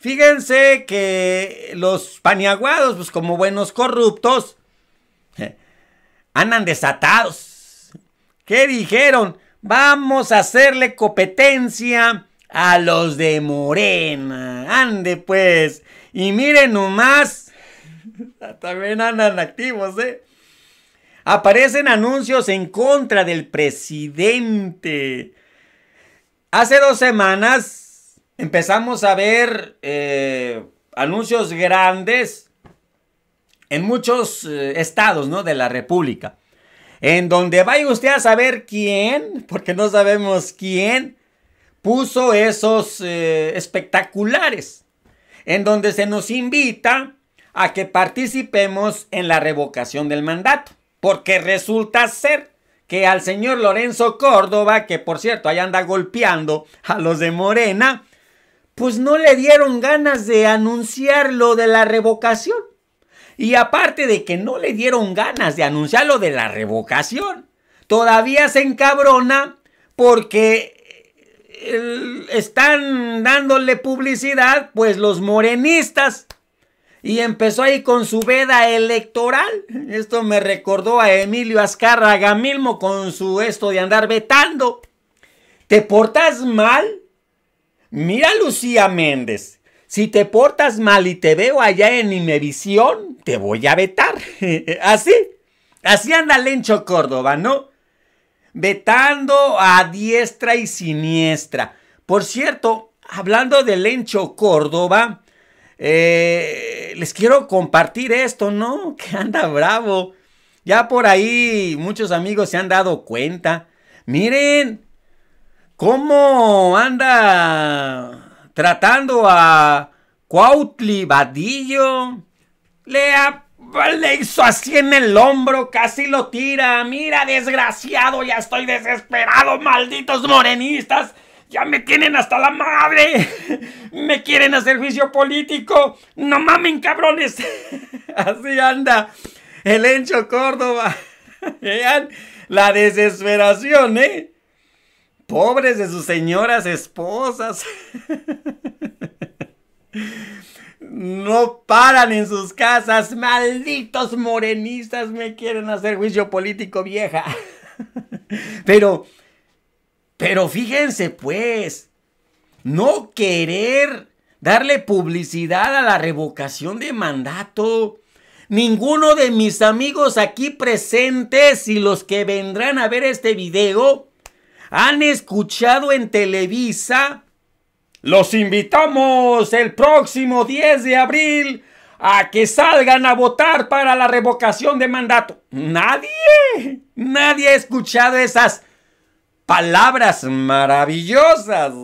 Fíjense que los paniaguados, pues como buenos corruptos, eh, andan desatados. ¿Qué dijeron? Vamos a hacerle competencia a los de Morena. Ande pues. Y miren nomás. También andan activos, ¿eh? Aparecen anuncios en contra del presidente. Hace dos semanas empezamos a ver eh, anuncios grandes en muchos eh, estados ¿no? de la República. En donde vaya usted a saber quién, porque no sabemos quién, puso esos eh, espectaculares. En donde se nos invita a que participemos en la revocación del mandato. Porque resulta ser que al señor Lorenzo Córdoba, que por cierto ahí anda golpeando a los de Morena, pues no le dieron ganas de anunciar lo de la revocación. Y aparte de que no le dieron ganas de anunciar lo de la revocación, todavía se encabrona porque eh, están dándole publicidad, pues los morenistas. Y empezó ahí con su veda electoral. Esto me recordó a Emilio Azcárraga mismo con su esto de andar vetando. Te portas mal, Mira Lucía Méndez, si te portas mal y te veo allá en Imevisión, te voy a vetar. así, ¿Ah, así anda Lencho Córdoba, ¿no? Vetando a diestra y siniestra. Por cierto, hablando de Lencho Córdoba, eh, les quiero compartir esto, ¿no? Que anda bravo. Ya por ahí muchos amigos se han dado cuenta. Miren, cómo anda tratando a Cuautli Vadillo. Le, le hizo así en el hombro, casi lo tira. Mira, desgraciado, ya estoy desesperado, malditos morenistas. Ya me tienen hasta la madre. Me quieren hacer juicio político. No mamen, cabrones. Así anda el Encho Córdoba. Vean la desesperación, ¿eh? Pobres de sus señoras esposas. No paran en sus casas. Malditos morenistas me quieren hacer juicio político vieja. Pero, pero fíjense pues, no querer darle publicidad a la revocación de mandato. Ninguno de mis amigos aquí presentes y los que vendrán a ver este video han escuchado en Televisa, los invitamos el próximo 10 de abril a que salgan a votar para la revocación de mandato. Nadie, nadie ha escuchado esas palabras maravillosas.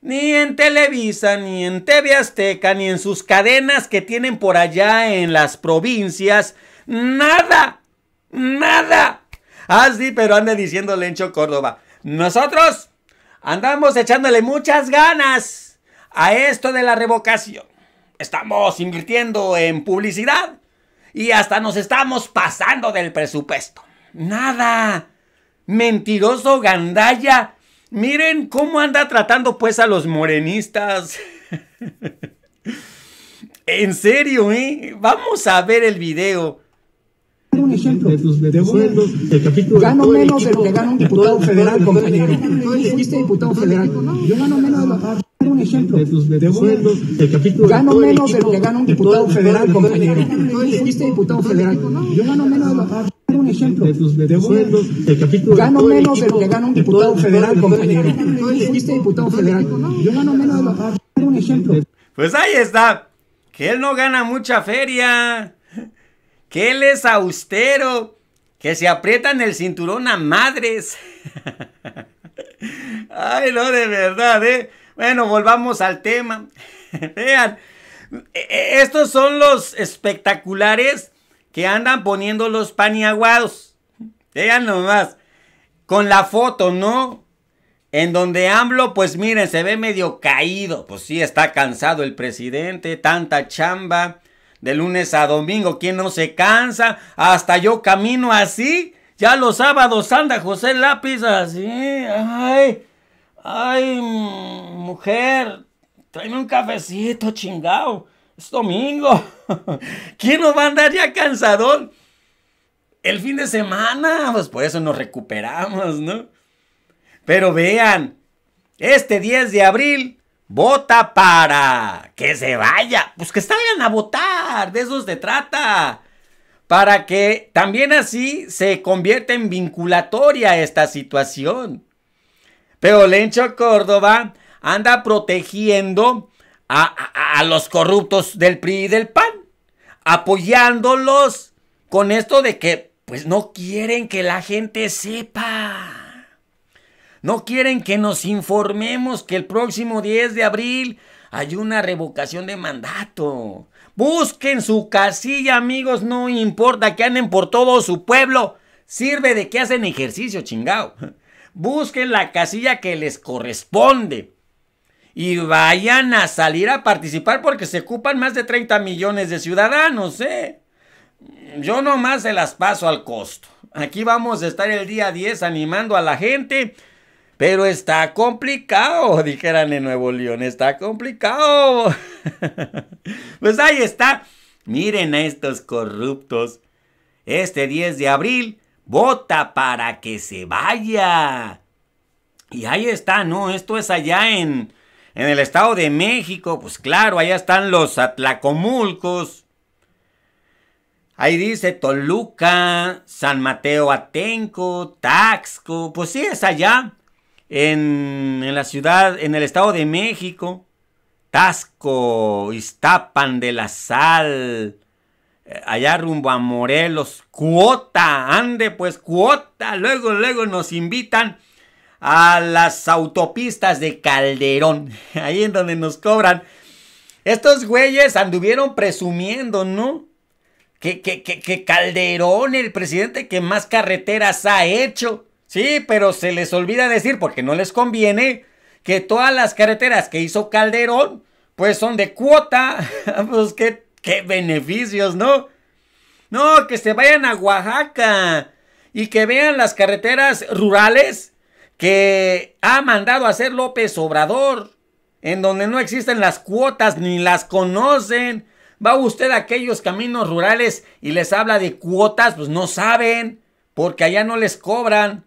Ni en Televisa, ni en TV Azteca, ni en sus cadenas que tienen por allá en las provincias. Nada, nada. Así, ah, sí, pero anda diciendo Lencho Córdoba. Nosotros andamos echándole muchas ganas a esto de la revocación. Estamos invirtiendo en publicidad y hasta nos estamos pasando del presupuesto. Nada. Mentiroso Gandaya. Miren cómo anda tratando pues a los morenistas. en serio, ¿eh? Vamos a ver el video un ejemplo de, tus, de, de sueldos, el capítulo gano de menos equipo, de lo que gana un diputado federal, compañero. Fuiste diputado federal. Yo gano menos de lo que un ejemplo de tus, de tus sueldos, el capítulo gano menos de lo que gana un diputado federal, compañero. Fuiste diputado federal. Yo gano menos de lo que un ejemplo de tus, de sueldos, el capítulo gano menos de lo que gana un diputado federal, compañero. Fuiste diputado federal. Yo gano menos de lo que un ejemplo. Pues ahí está. Que él no gana mucha feria que él es austero, que se aprietan el cinturón a madres. Ay, no, de verdad, ¿eh? Bueno, volvamos al tema. Vean, e, e, estos son los espectaculares que andan poniendo los paniaguados. Vean nomás, con la foto, ¿no? En donde hablo, pues miren, se ve medio caído. Pues sí, está cansado el presidente, tanta chamba de lunes a domingo. ¿Quién no se cansa? Hasta yo camino así. Ya los sábados anda José Lápiz así. Ay, ay, mujer, tráeme un cafecito chingado. Es domingo. ¿Quién no va a andar ya cansador El fin de semana, pues por eso nos recuperamos, ¿no? Pero vean, este 10 de abril Vota para que se vaya. Pues que salgan a votar. De eso se trata. Para que también así se convierta en vinculatoria esta situación. Pero Lencho Córdoba anda protegiendo a, a los corruptos del PRI y del PAN. Apoyándolos con esto de que pues no quieren que la gente sepa. No quieren que nos informemos que el próximo 10 de abril hay una revocación de mandato. Busquen su casilla, amigos, no importa que anden por todo su pueblo. Sirve de que hacen ejercicio, chingao. Busquen la casilla que les corresponde. Y vayan a salir a participar porque se ocupan más de 30 millones de ciudadanos, ¿eh? Yo nomás se las paso al costo. Aquí vamos a estar el día 10 animando a la gente pero está complicado, dijeran en Nuevo León, está complicado. pues ahí está. Miren a estos corruptos. Este 10 de abril, vota para que se vaya. Y ahí está, ¿no? Esto es allá en, en el Estado de México. Pues claro, allá están los atlacomulcos. Ahí dice Toluca, San Mateo Atenco, Taxco. Pues sí, es allá en, la ciudad, en el Estado de México, Tasco, Iztapan de la Sal, eh, allá rumbo a Morelos, cuota, ande pues cuota, luego, luego nos invitan a las autopistas de Calderón, ahí en donde nos cobran. Estos güeyes anduvieron presumiendo, ¿no? Que, que, que Calderón, el presidente que más carreteras ha hecho. Sí, pero se les olvida decir, porque no les conviene, que todas las carreteras que hizo Calderón, pues son de cuota. pues qué, beneficios, ¿no? No, que se vayan a Oaxaca y que vean las carreteras rurales que ha mandado a hacer López Obrador, en donde no existen las cuotas ni las conocen. Va usted a aquellos caminos rurales y les habla de cuotas, pues no saben, porque allá no les cobran.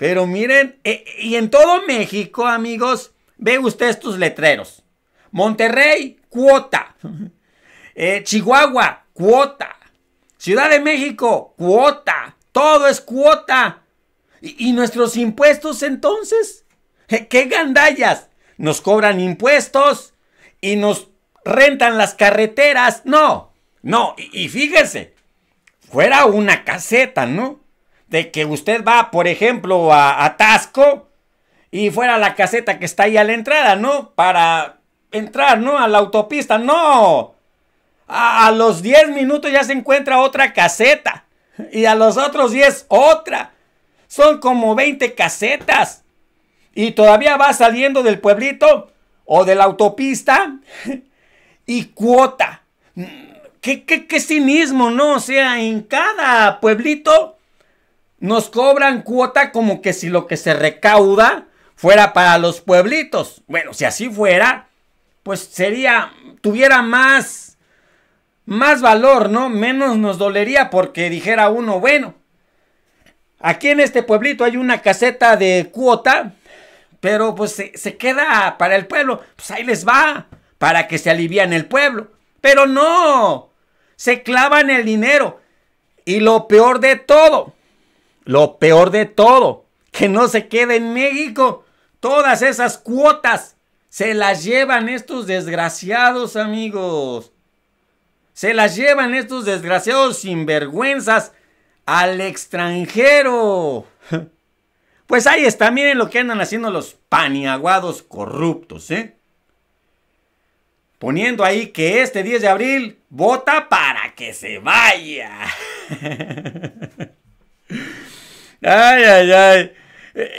Pero miren, eh, y en todo México, amigos, ve usted estos letreros. Monterrey, cuota. Eh, Chihuahua, cuota. Ciudad de México, cuota. Todo es cuota. ¿Y, nuestros impuestos entonces? ¿Qué gandallas? Nos cobran impuestos y nos rentan las carreteras. No, no. Y, fíjese, fuera una caseta, ¿no? de que usted va, por ejemplo, a, Atasco y fuera la caseta que está ahí a la entrada, ¿no? Para entrar, ¿no? A la autopista, no. A, los 10 minutos ya se encuentra otra caseta y a los otros 10 otra. Son como 20 casetas. Y todavía va saliendo del pueblito o de la autopista y cuota. ¿Qué, qué, qué cinismo, ¿no? O sea, en cada pueblito nos cobran cuota como que si lo que se recauda fuera para los pueblitos. Bueno, si así fuera, pues sería, tuviera más, más valor, ¿no? Menos nos dolería porque dijera uno, bueno, aquí en este pueblito hay una caseta de cuota, pero pues se, se queda para el pueblo, pues ahí les va, para que se alivian el pueblo. Pero no, se clavan el dinero. Y lo peor de todo, lo peor de todo, que no se quede en México. Todas esas cuotas se las llevan estos desgraciados amigos. Se las llevan estos desgraciados sinvergüenzas al extranjero. Pues ahí está, miren lo que andan haciendo los paniaguados corruptos, ¿eh? Poniendo ahí que este 10 de abril vota para que se vaya. Ay, ay, ay.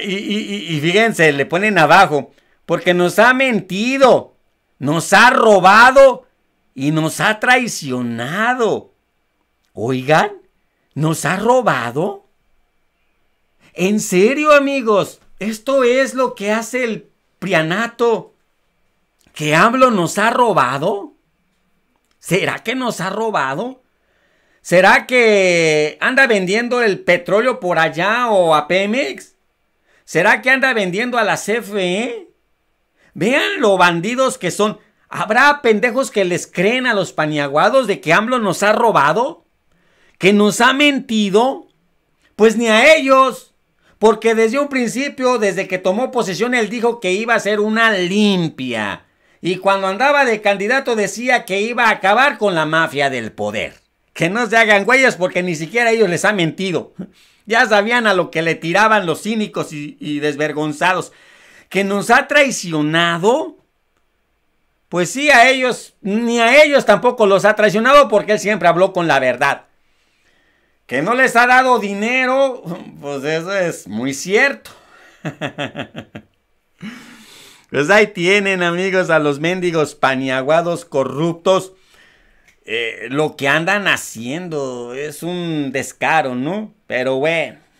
Y, fíjense, le ponen abajo, porque nos ha mentido, nos ha robado y nos ha traicionado. Oigan, ¿nos ha robado? En serio, amigos, esto es lo que hace el prianato. ¿Que hablo nos ha robado? ¿Será que nos ha robado? ¿Será que anda vendiendo el petróleo por allá o a Pemex? ¿Será que anda vendiendo a la CFE? Vean lo bandidos que son. ¿Habrá pendejos que les creen a los paniaguados de que AMLO nos ha robado? ¿Que nos ha mentido? Pues ni a ellos. Porque desde un principio, desde que tomó posesión, él dijo que iba a ser una limpia. Y cuando andaba de candidato decía que iba a acabar con la mafia del poder que no se hagan huellas porque ni siquiera ellos les han mentido. Ya sabían a lo que le tiraban los cínicos y, y desvergonzados. Que nos ha traicionado. Pues sí, a ellos, ni a ellos tampoco los ha traicionado porque él siempre habló con la verdad. Que no les ha dado dinero, pues eso es muy cierto. Pues ahí tienen amigos a los mendigos paniaguados corruptos eh, lo que andan haciendo. Es un descaro, ¿no? Pero bueno.